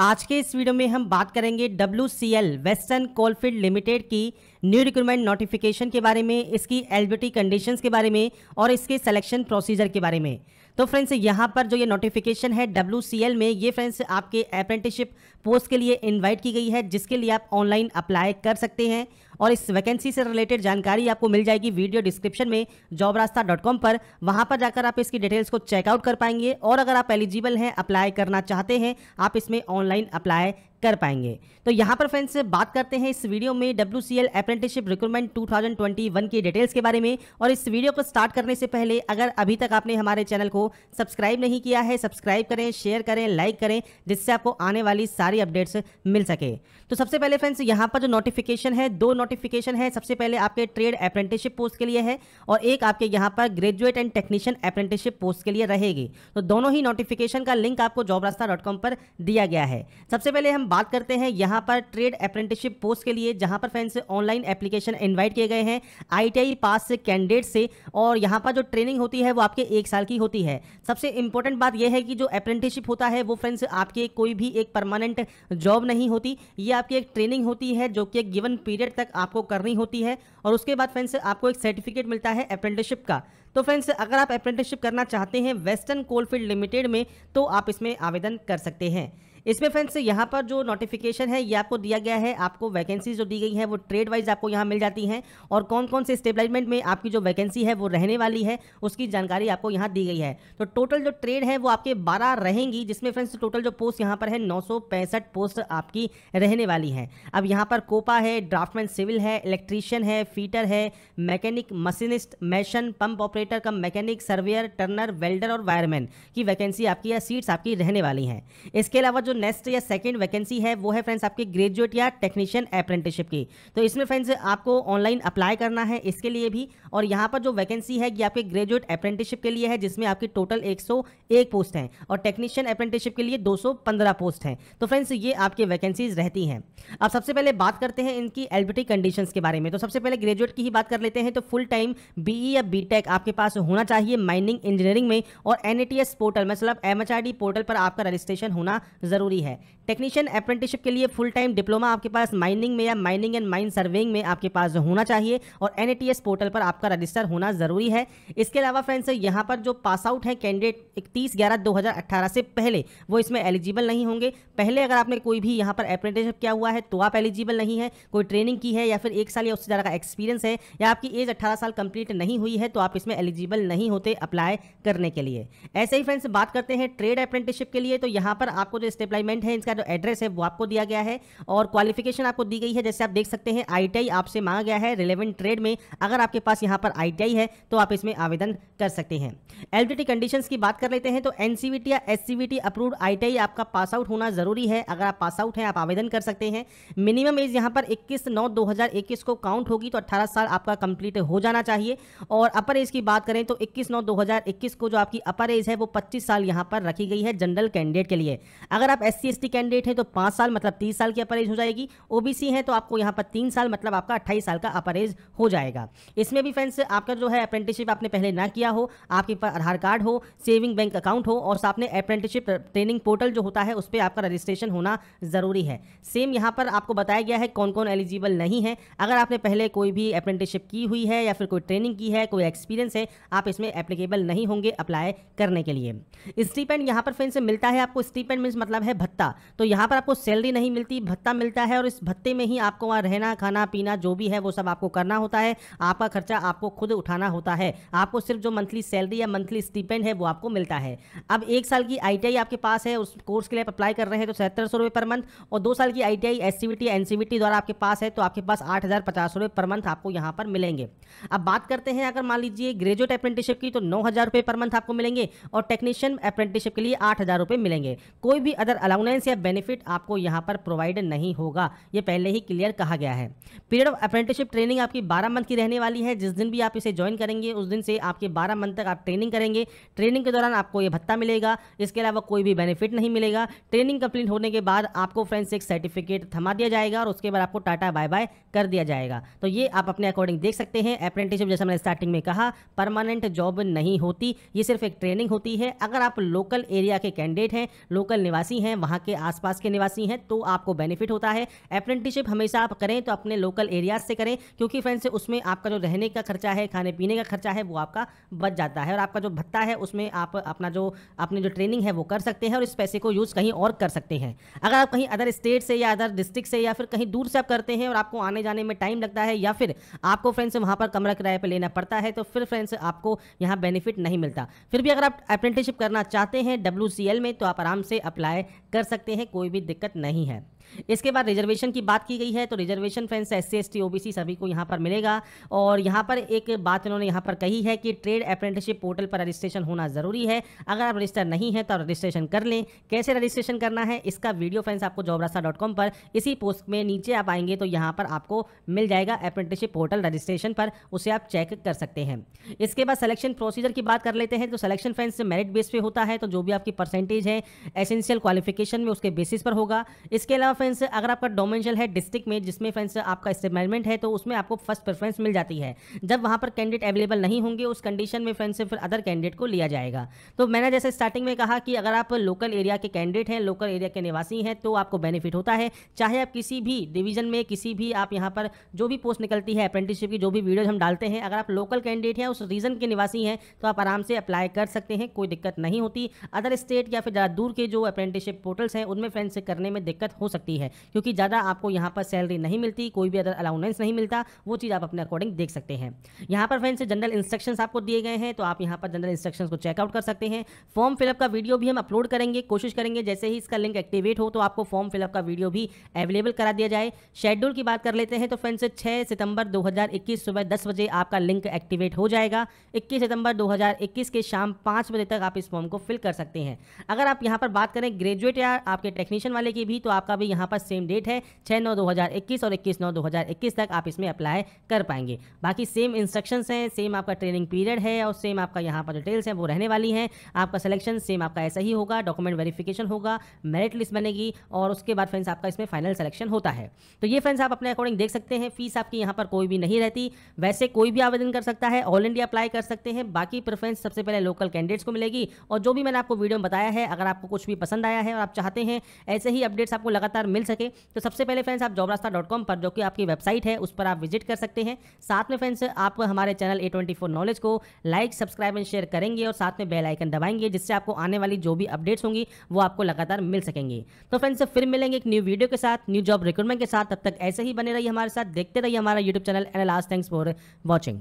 आज के इस वीडियो में हम बात करेंगे W C L western coalfield limited की न्यू रिक्रूटमेंट नोटिफिकेशन के बारे में इसकी एलबीटी कंडीशंस के बारे में और इसके सिलेक्शन प्रोसीजर के बारे में तो फ्रेंड्स यहाँ पर जो ये नोटिफिकेशन है डब्ल्यू में ये फ्रेंड्स आपके अप्रेंटिसशिप पोस्ट के लिए इन्वाइट की गई है जिसके लिए आप ऑनलाइन अप्लाई कर सकते हैं और इस वैकेंसी से रिलेटेड जानकारी आपको मिल जाएगी वीडियो डिस्क्रिप्शन में जॉब रास्ता डॉट कॉम पर वहाँ पर जाकर आप इसकी डिटेल्स को चेकआउट कर पाएंगे और अगर आप एलिजिबल हैं अप्लाई करना चाहते हैं आप इसमें ऑनलाइन अप्लाई कर पाएंगे तो यहाँ पर फ्रेंड्स बात करते हैं इस वीडियो में W C L apprenticeship recruitment two thousand twenty one की डिटेल्स के बारे में और इस वीडियो को स्टार्ट करने से पहले अगर अभी तक आपने हमारे चैनल को सब्सक्राइब नहीं किया है सब्सक्राइब करें शेयर करें लाइक करें जिससे आपको आने वाली सारी अपडेट्स मिल सके तो सबसे पहले फ्रेंड्स यहाँ पर जो नोटिफिकेशन है दो नोटिफिकेशन है सबसे पहले आपके ट्रेड अप्रेंटिसशिप पोस्ट के लिए है और एक आपके यहाँ पर graduate and technician apprenticeship post के लिए रहेगी तो दोनों ही नोटिफिकेशन का लिंक आपको जॉब रास्ता पर दिया गया है सबसे पहले हम बात करते हैं यहाँ पर ट्रेड अप्रेंटिसशिप पोस्ट के लिए जहाँ पर फ्रेंड्स ऑनलाइन एप्लीकेशन इन्वाइट किए गए हैं आईटीआई पास से कैंडिडेट से और यहाँ पर जो ट्रेनिंग होती है वो आपके एक साल की होती है सबसे इंपॉर्टेंट बात यह है कि जो अप्रेंटिसशिप होता है वो फ्रेंड्स आपके कोई भी एक परमानेंट जॉब नहीं होती ये आपकी एक ट्रेनिंग होती है जो कि एक गिवन पीरियड तक आपको करनी होती है और उसके बाद फ्रेंड्स आपको एक सर्टिफिकेट मिलता है अप्रेंटिसशिप का तो फ्रेंड्स अगर आप अप्रेंटिसशिप करना चाहते हैं वेस्टर्न कोलफील्ड लिमिटेड में तो आप इसमें आवेदन कर सकते हैं इसमें फ्रेंड्स यहाँ पर जो नोटिफिकेशन है ये आपको दिया गया है आपको वैकेंसी जो दी गई है वो ट्रेड वाइज आपको यहाँ मिल जाती है और कौन कौन से स्टेबलाइजमेंट में आपकी जो वैकेंसी है वो रहने वाली है उसकी जानकारी आपको यहाँ दी गई है तो टोटल जो ट्रेड है वो आपके बारह रहेंगी जिसमें फ्रेंड्स टोटल जो पोस्ट यहाँ पर है नौ पोस्ट आपकी रहने वाली है अब यहाँ पर कोपा है ड्राफ्टमैन सिविल है इलेक्ट्रीशियन है फीटर है mechanic machinist mason pump operator का मैकेनिक सर्वेयर टर्नर वेल्डर और वायरमैन की वैकेंसी आपकी या सीट्स आपकी रहने वाली हैं इसके अलावा जो जो नेक्स्ट या सेकेंड वैकेंसी है वो है फ्रेंड्स आपके ग्रेजुएट या टेक्नीशियन अप्रेंटिसशिप की तो इसमें फ्रेंड्स आपको ऑनलाइन अप्लाई करना है इसके लिए भी और यहाँ पर जो वैकेंसी है ये आपके ग्रेजुएट अप्रेंटिसशिप के लिए है जिसमें आपकी टोटल एक पोस्ट हैं और टेक्नीशियन अप्रेंटिसशिप के लिए 215 पोस्ट हैं तो फ्रेंड्स ये आपकी वैकेंसीज रहती हैं अब सबसे पहले बात करते हैं इनकी एलिबिटी कंडीशन के बारे में तो सबसे पहले ग्रेजुएट की ही बात कर लेते हैं तो फुल टाइम बी या बी आपके पास होना चाहिए माइनिंग इंजीनियरिंग में और एन पोर्टल e मतलब एम पोर्टल पर आपका रजिस्ट्रेशन होना जरूरी ज़रूरी है टेक्नीशियन अप्रेंटिसशिप के लिए फुल टाइम डिप्लोमा आपके पास माइनिंग में या माइनिंग एंड माइन सर्वेइंग में आपके पास होना चाहिए और एन पोर्टल पर आपका रजिस्टर होना ज़रूरी है इसके अलावा फ्रेंड्स यहाँ पर जो पास आउट हैं कैंडिडेट इकतीस ग्यारह दो से पहले वो इसमें एलिजिबल नहीं होंगे पहले अगर आपने कोई भी यहाँ पर अप्रेंटिसशिप किया हुआ है तो आप एलिजिबल नहीं है कोई ट्रेनिंग की है या फिर एक साल या उससे ज़्यादा का एक्सपीरियंस है या आपकी एज अट्ठारह साल कंप्लीट नहीं हुई है तो आप इसमें एलिजिबल नहीं होते अप्लाई करने के लिए ऐसे ही फ्रेंड्स बात करते हैं ट्रेड अप्रेंटिसशिप के लिए तो यहाँ पर आपको जो स्टेप एम्प्लॉयमेंट है इसका जो एड्रेस है वो आपको दिया गया है और क्वालिफिकेशन आपको दी गई है जैसे आप देख सकते हैं आई आपसे मांगा गया है रिलेवेंट ट्रेड में अगर आपके पास यहाँ पर आई है तो आप इसमें आवेदन कर सकते हैं एलिजिबिलिटी कंडीशंस की बात कर लेते हैं तो एनसीबीटी या एस अप्रूव्ड आईटीआई आपका पास आउट होना जरूरी है अगर आप पास आउट हैं आप आवेदन कर सकते हैं मिनिमम एज यहाँ पर 21 नौ 2021 को काउंट होगी तो 18 साल आपका कंप्लीट हो जाना चाहिए और अपर एज की बात करें तो 21 नौ 2021 को जो आपकी अपर एज है वो 25 साल यहाँ पर रखी गई है जनरल कैंडिडेट के लिए अगर आप आप एस सी कैंडिडेट हैं तो पाँच साल मतलब तीस साल की अपरेज हो जाएगी ओबीसी हैं तो आपको यहाँ पर तीन साल मतलब आपका अट्ठाईस साल का अपरेज हो जाएगा इसमें भी फ्रेंड्स आपका जो है अप्रेंटिसशिप आपने पहले ना किया हो आपके पास आधार कार्ड हो सेविंग बैंक अकाउंट हो और आपने अप्रेंटिसशिप ट्रेनिंग पोर्टल जो होता है उस पर आपका रजिस्ट्रेशन होना ज़रूरी है सेम यहाँ पर आपको बताया गया है कौन कौन एलिजिबल नहीं है अगर आपने पहले कोई भी अप्रेंटिसशिप की हुई है या फिर कोई ट्रेनिंग की है कोई एक्सपीरियंस है आप इसमें एप्लीकेबल नहीं होंगे अप्लाई करने के लिए स्टीपेंड यहाँ पर फ्रेंड्स मिलता है आपको स्टीपेंड मीन्स मतलब है भत्ता तो यहाँ पर आपको सैलरी नहीं मिलती भत्ता मिलता है और इस भत्ते में ही आपको वहाँ रहना खाना पीना जो भी है वो सब आपको करना होता है आपका खर्चा आपको खुद उठाना होता है आपको सिर्फ जो मंथली सैलरी या मंथली स्टीपेंड है वो आपको मिलता है अब एक साल की आई आपके पास है उस कोर्स के लिए आप अप्लाई कर रहे हैं तो सहत्तर सौ पर मंथ और दो साल की आई टी आई एस द्वारा आपके पास है तो आपके पास आठ पर मंथ आपको यहाँ पर मिलेंगे अब बात करते हैं अगर मान लीजिए ग्रेजुएट अप्रेंटिसशिप की तो नौ पर मंथ आपको मिलेंगे और टेक्नीशियन अप्रेंटिसशिप के लिए आठ मिलेंगे कोई भी अदर अलाउनेंस या बेनिफिट आपको यहाँ पर प्रोवाइड नहीं होगा ये पहले ही क्लियर कहा गया है पीरियड ऑफ अप्रेंटिसशिप ट्रेनिंग आपकी बारह मंथ की रहने वाली है जिस दिन भी आप इसे ज्वाइन करेंगे उस दिन से आपके बारह मंथ तक आप ट्रेनिंग करेंगे ट्रेनिंग के दौरान आपको ये भत्ता मिलेगा इसके अलावा कोई भी बेनिफिट नहीं मिलेगा ट्रेनिंग कंप्लीट होने के बाद आपको फ्रेंड्स एक सर्टिफिकेट थमा दिया जाएगा और उसके बाद आपको टाटा बाय बाय कर दिया जाएगा तो ये आप अपने अकॉर्डिंग देख सकते हैं अप्रेंटिसशिप जैसा मैंने स्टार्टिंग में कहा परमानेंट जॉब नहीं होती ये सिर्फ एक ट्रेनिंग होती है अगर आप लोकल एरिया के कैंडिडेट हैं लोकल निवासी हैं हैं वहाँ के आसपास के निवासी हैं तो आपको बेनिफिट होता है अप्रेंटिसशिप हमेशा आप करें तो अपने लोकल एरियाज से करें क्योंकि फ्रेंड्स उसमें आपका जो रहने का खर्चा है खाने पीने का खर्चा है वो आपका बच जाता है और आपका जो भत्ता है उसमें आप अपना जो अपनी जो ट्रेनिंग है वो कर सकते हैं और इस पैसे को यूज़ कहीं और कर सकते हैं अगर आप कहीं अदर स्टेट से या अदर डिस्ट्रिक्ट से या फिर कहीं दूर से आप करते हैं और आपको आने जाने में टाइम लगता है या फिर आपको फ्रेंड्स वहाँ पर कमरा किराए पर लेना पड़ता है तो फिर फ्रेंड्स आपको यहाँ बेनिफिट नहीं मिलता फिर भी अगर आप अप्रेंटिसशिप करना चाहते हैं डब्ल्यू में तो आप आराम से अप्लाई कर सकते हैं कोई भी दिक्कत नहीं है इसके बाद रिजर्वेशन की बात की गई है तो reservation friends S C S T O B C सभी को यहाँ पर मिलेगा और यहाँ पर एक बात इन्होंने यहाँ पर कही है कि ट्रेड अप्रेंटिसशिप पोर्टल पर रजिस्ट्रेशन होना ज़रूरी है अगर आप रजिस्टर नहीं है तो रजिस्ट्रेशन कर लें कैसे रजिस्ट्रेशन करना है इसका वीडियो फ्रेंड्स आपको जॉबरास्ता डॉट कॉम पर इसी पोस्ट में नीचे आप आएंगे तो यहाँ पर आपको मिल जाएगा अप्रेंटिसशिप पोर्टल रजिस्ट्रेशन पर उसे आप चेक कर सकते हैं इसके बाद सलेक्शन प्रोसीजर की बात कर लेते हैं तो सलेक्शन फ्रेंड्स मेरिट बेस पर होता है तो जो भी आपकी परसेंटेज है एसेंशियल क्वालिफिकेशन में उसके बेसिस पर होगा इसके अलावा फ्रेंड्स अगर आपका डोमेंशियल है डिस्ट्रिक्ट में जिसमें फ्रेंड्स आपका स्टेबलमेंट है तो उसमें आपको फर्स्ट प्रेफरेंस मिल जाती है जब वहाँ पर कैंडिडेट अवेलेबल नहीं होंगे उस कंडीशन में फ्रेंड्स फिर अदर कैंडिडेट को लिया जाएगा तो मैंने जैसे स्टार्टिंग में कहा कि अगर आप लोकल एरिया के कैंडिडेट हैं लोकल एरिया के निवासी हैं तो आपको बेनिफिट होता है चाहे आप किसी भी डिवीजन में किसी भी आप यहाँ पर जो भी पोस्ट निकलती है अप्रेंटिसशिप की जो भी वीडियोज हम डालते हैं अगर आप लोकल कैंडिडेट हैं उस रीजन के निवासी हैं तो आप आराम से अप्लाई कर सकते हैं कोई दिक्कत नहीं होती अदर स्टेट या फिर ज़्यादा दूर के जो अप्रेंटिसशिप पोर्टल्स हैं उनमें फ्रेंड्स करने में दिक्कत हो सकती सकती है क्योंकि ज़्यादा आपको यहाँ पर सैलरी नहीं मिलती कोई भी अदर अलाउंस नहीं मिलता वो चीज़ आप अपने अकॉर्डिंग देख सकते हैं यहाँ पर फ्रेंड्स जनरल इंस्ट्रक्शन आपको दिए गए हैं तो आप यहाँ पर जनरल इंस्ट्रक्शन को चेकआउट कर सकते हैं फॉर्म फिलअप का वीडियो भी हम अपलोड करेंगे कोशिश करेंगे जैसे ही इसका लिंक एक्टिवेट हो तो आपको फॉर्म फिलअप का वीडियो भी अवेलेबल करा दिया जाए शेड्यूल की बात कर लेते हैं तो फ्रेंड्स छः सितंबर दो सुबह दस बजे आपका लिंक एक्टिवेट हो जाएगा 21 सितंबर 2021 के शाम पांच बजे तक आप इस फॉर्म को फिल कर सकते हैं अगर आप यहाँ पर बात करें ग्रेजुएट या आपके टेक्नीशियन वाले की भी तो आपका भी यहाँ पर सेम डेट है छः नौ दो हज़ार इक्कीस और इक्कीस नौ दो हज़ार इक्कीस तक आप इसमें अप्लाई कर पाएंगे बाकी सेम इंस्ट्रक्शन हैं सेम आपका ट्रेनिंग पीरियड है और सेम आपका यहाँ पर डिटेल्स हैं वो रहने वाली हैं आपका सिलेक्शन सेम आपका ऐसा ही होगा डॉक्यूमेंट वेरिफिकेशन होगा मेरिट लिस्ट बनेगी और उसके बाद फ्रेंड्स आपका इसमें फाइनल सिलेक्शन होता है तो ये फ्रेंड्स आप अपने अकॉर्डिंग देख सकते हैं फीस आपकी यहाँ पर कोई भी नहीं रहती वैसे कोई भी आवेदन कर सकता है ऑल इंडिया अप्लाई कर सकते हैं बाकी प्रेफरेंस सबसे पहले लोकल कैंडिडेट्स को मिलेगी और जो भी मैंने आपको वीडियो में बताया है अगर आपको कुछ भी पसंद आया है और आप चाहते हैं ऐसे ही अपडेट्स आपको लगातार समाचार मिल सके तो सबसे पहले फ्रेंड्स आप जॉब रास्ता पर जो कि आपकी वेबसाइट है उस पर आप विजिट कर सकते हैं साथ में फ्रेंड्स आप हमारे channel A twenty four knowledge को लाइक सब्सक्राइब एंड शेयर करेंगे और साथ में बेल आइकन दबाएंगे जिससे आपको आने वाली जो भी अपडेट्स होंगी वो आपको लगातार मिल सकेंगे तो फ्रेंड्स फिर मिलेंगे एक न्यू वीडियो के साथ न्यू जॉब रिक्रूटमेंट के साथ तब तक ऐसे ही बने रहिए हमारे साथ देखते रहिए हमारा YouTube channel and last thanks for watching